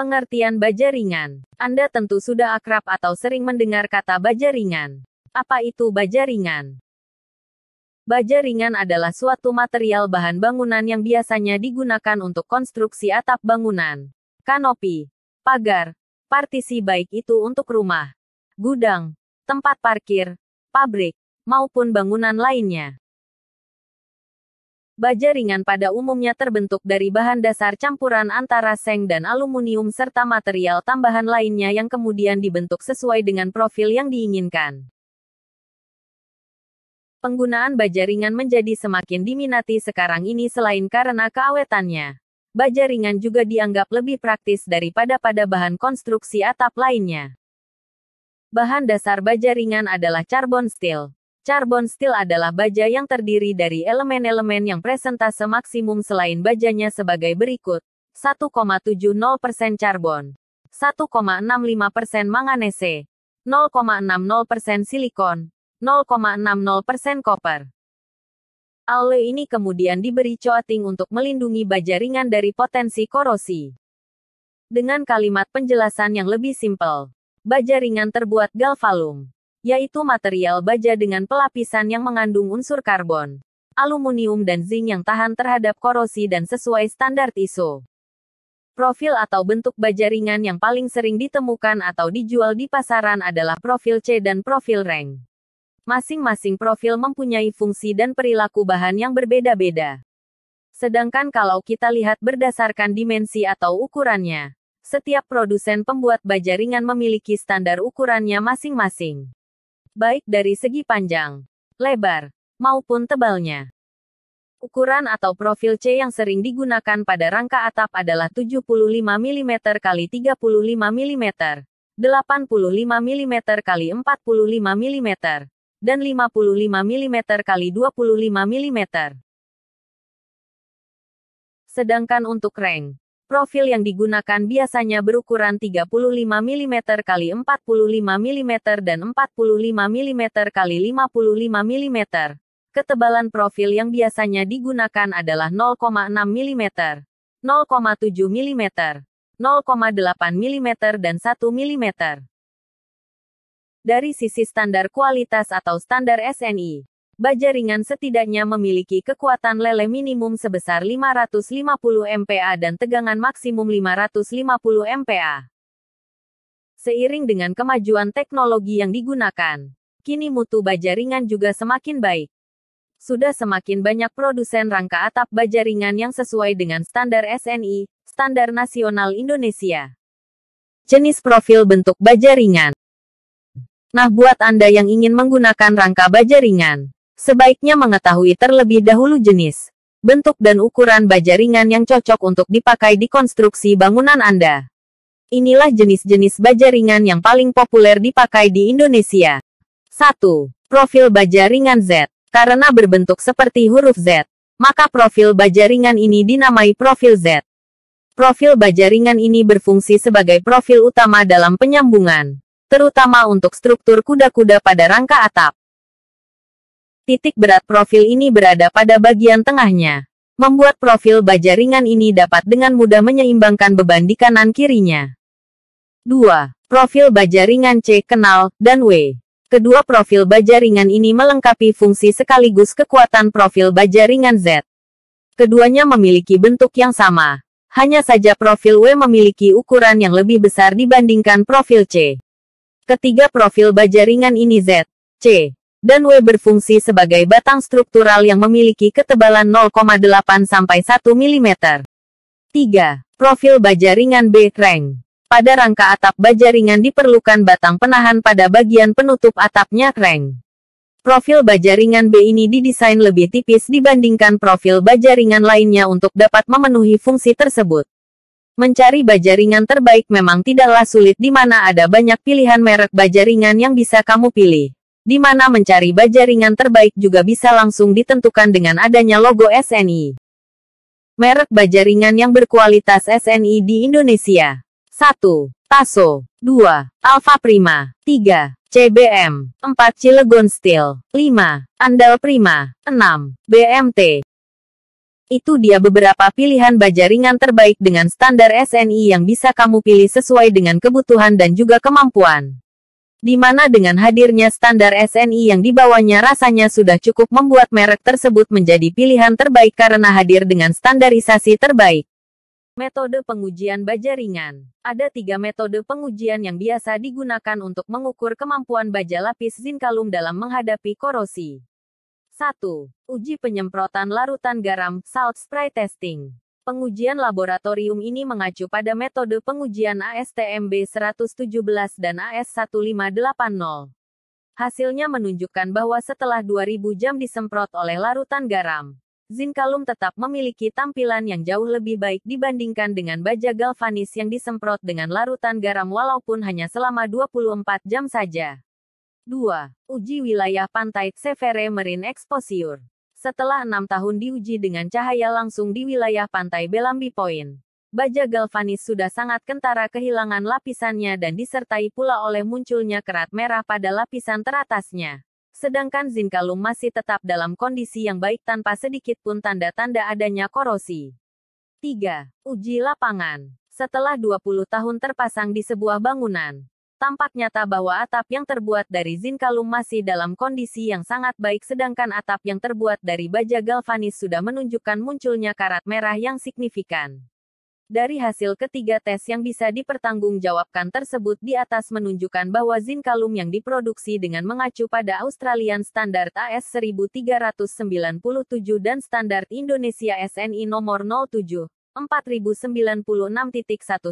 Pengertian baja ringan. Anda tentu sudah akrab atau sering mendengar kata baja ringan. Apa itu baja ringan? Baja ringan adalah suatu material bahan bangunan yang biasanya digunakan untuk konstruksi atap bangunan, kanopi, pagar, partisi baik itu untuk rumah, gudang, tempat parkir, pabrik, maupun bangunan lainnya baja ringan pada umumnya terbentuk dari bahan dasar campuran antara seng dan aluminium serta material tambahan lainnya yang kemudian dibentuk sesuai dengan profil yang diinginkan. Penggunaan baja ringan menjadi semakin diminati sekarang ini selain karena keawetannya. Baja ringan juga dianggap lebih praktis daripada pada bahan konstruksi atap lainnya. Bahan dasar baja ringan adalah carbon steel. Carbon steel adalah baja yang terdiri dari elemen-elemen yang presentase maksimum selain bajanya sebagai berikut. 1,70% carbon, 1,65% manganese, 0,60% silikon, 0,60% koper. Alloy ini kemudian diberi coating untuk melindungi baja ringan dari potensi korosi. Dengan kalimat penjelasan yang lebih simpel, baja ringan terbuat galvalum yaitu material baja dengan pelapisan yang mengandung unsur karbon, aluminium dan zinc yang tahan terhadap korosi dan sesuai standar ISO. Profil atau bentuk baja ringan yang paling sering ditemukan atau dijual di pasaran adalah profil C dan profil Reng. Masing-masing profil mempunyai fungsi dan perilaku bahan yang berbeda-beda. Sedangkan kalau kita lihat berdasarkan dimensi atau ukurannya, setiap produsen pembuat baja ringan memiliki standar ukurannya masing-masing baik dari segi panjang, lebar, maupun tebalnya. Ukuran atau profil C yang sering digunakan pada rangka atap adalah 75 mm x 35 mm, 85 mm x 45 mm, dan 55 mm x 25 mm. Sedangkan untuk rank, Profil yang digunakan biasanya berukuran 35 mm x 45 mm dan 45 mm x 55 mm. Ketebalan profil yang biasanya digunakan adalah 0,6 mm, 0,7 mm, 0,8 mm dan 1 mm. Dari sisi standar kualitas atau standar SNI, baja ringan setidaknya memiliki kekuatan lele minimum sebesar 550 MPa dan tegangan maksimum 550 MPa. Seiring dengan kemajuan teknologi yang digunakan, kini mutu baja ringan juga semakin baik. Sudah semakin banyak produsen rangka atap baja ringan yang sesuai dengan standar SNI, Standar Nasional Indonesia. Jenis profil bentuk baja ringan. Nah, buat Anda yang ingin menggunakan rangka baja ringan, Sebaiknya mengetahui terlebih dahulu jenis, bentuk dan ukuran baja ringan yang cocok untuk dipakai di konstruksi bangunan Anda. Inilah jenis-jenis baja ringan yang paling populer dipakai di Indonesia. 1. Profil baja ringan Z. Karena berbentuk seperti huruf Z, maka profil baja ringan ini dinamai profil Z. Profil baja ringan ini berfungsi sebagai profil utama dalam penyambungan, terutama untuk struktur kuda-kuda pada rangka atap. Titik berat profil ini berada pada bagian tengahnya. Membuat profil baja ringan ini dapat dengan mudah menyeimbangkan beban di kanan kirinya. 2. Profil baja ringan C kenal, dan W. Kedua profil baja ringan ini melengkapi fungsi sekaligus kekuatan profil baja ringan Z. Keduanya memiliki bentuk yang sama. Hanya saja profil W memiliki ukuran yang lebih besar dibandingkan profil C. Ketiga profil baja ringan ini Z, C, dan W berfungsi sebagai batang struktural yang memiliki ketebalan 0,8 sampai 1 mm. 3. Profil baja ringan B Rang. Pada rangka atap baja ringan diperlukan batang penahan pada bagian penutup atapnya Rang. Profil baja ringan B ini didesain lebih tipis dibandingkan profil baja ringan lainnya untuk dapat memenuhi fungsi tersebut. Mencari baja ringan terbaik memang tidaklah sulit di mana ada banyak pilihan merek baja ringan yang bisa kamu pilih di mana mencari baja ringan terbaik juga bisa langsung ditentukan dengan adanya logo SNI. Merek baja ringan yang berkualitas SNI di Indonesia. 1. Taso 2. Alfa Prima 3. CBM 4. Cilegon Steel 5. Andal Prima 6. BMT itu dia beberapa pilihan baja ringan terbaik dengan standar SNI yang bisa kamu pilih sesuai dengan kebutuhan dan juga kemampuan di mana dengan hadirnya standar SNI yang dibawanya rasanya sudah cukup membuat merek tersebut menjadi pilihan terbaik karena hadir dengan standarisasi terbaik. Metode pengujian baja ringan Ada tiga metode pengujian yang biasa digunakan untuk mengukur kemampuan baja lapis zinkalum dalam menghadapi korosi. 1. Uji penyemprotan larutan garam, salt spray testing. Pengujian laboratorium ini mengacu pada metode pengujian ASTM B117 dan AS1580. Hasilnya menunjukkan bahwa setelah 2000 jam disemprot oleh larutan garam, zinkalum tetap memiliki tampilan yang jauh lebih baik dibandingkan dengan baja galvanis yang disemprot dengan larutan garam walaupun hanya selama 24 jam saja. 2. Uji wilayah pantai Severe Marine Exposure setelah enam tahun diuji dengan cahaya langsung di wilayah pantai Belambi Point, baja galvanis sudah sangat kentara kehilangan lapisannya dan disertai pula oleh munculnya kerat merah pada lapisan teratasnya. Sedangkan zinkalum masih tetap dalam kondisi yang baik tanpa sedikit pun tanda-tanda adanya korosi. 3. Uji lapangan. Setelah 20 tahun terpasang di sebuah bangunan, tampak nyata bahwa atap yang terbuat dari zinkalum masih dalam kondisi yang sangat baik sedangkan atap yang terbuat dari baja galvanis sudah menunjukkan munculnya karat merah yang signifikan. Dari hasil ketiga tes yang bisa dipertanggungjawabkan tersebut di atas menunjukkan bahwa zinkalum yang diproduksi dengan mengacu pada Australian Standard AS 1397 dan Standard Indonesia SNI nomor 07 4096.1996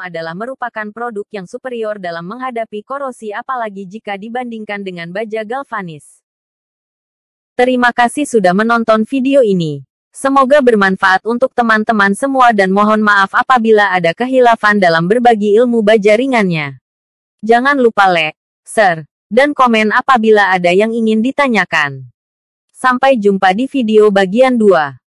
adalah merupakan produk yang superior dalam menghadapi korosi apalagi jika dibandingkan dengan baja galvanis. Terima kasih sudah menonton video ini. Semoga bermanfaat untuk teman-teman semua dan mohon maaf apabila ada kehilafan dalam berbagi ilmu baja ringannya. Jangan lupa like, share, dan komen apabila ada yang ingin ditanyakan. Sampai jumpa di video bagian 2.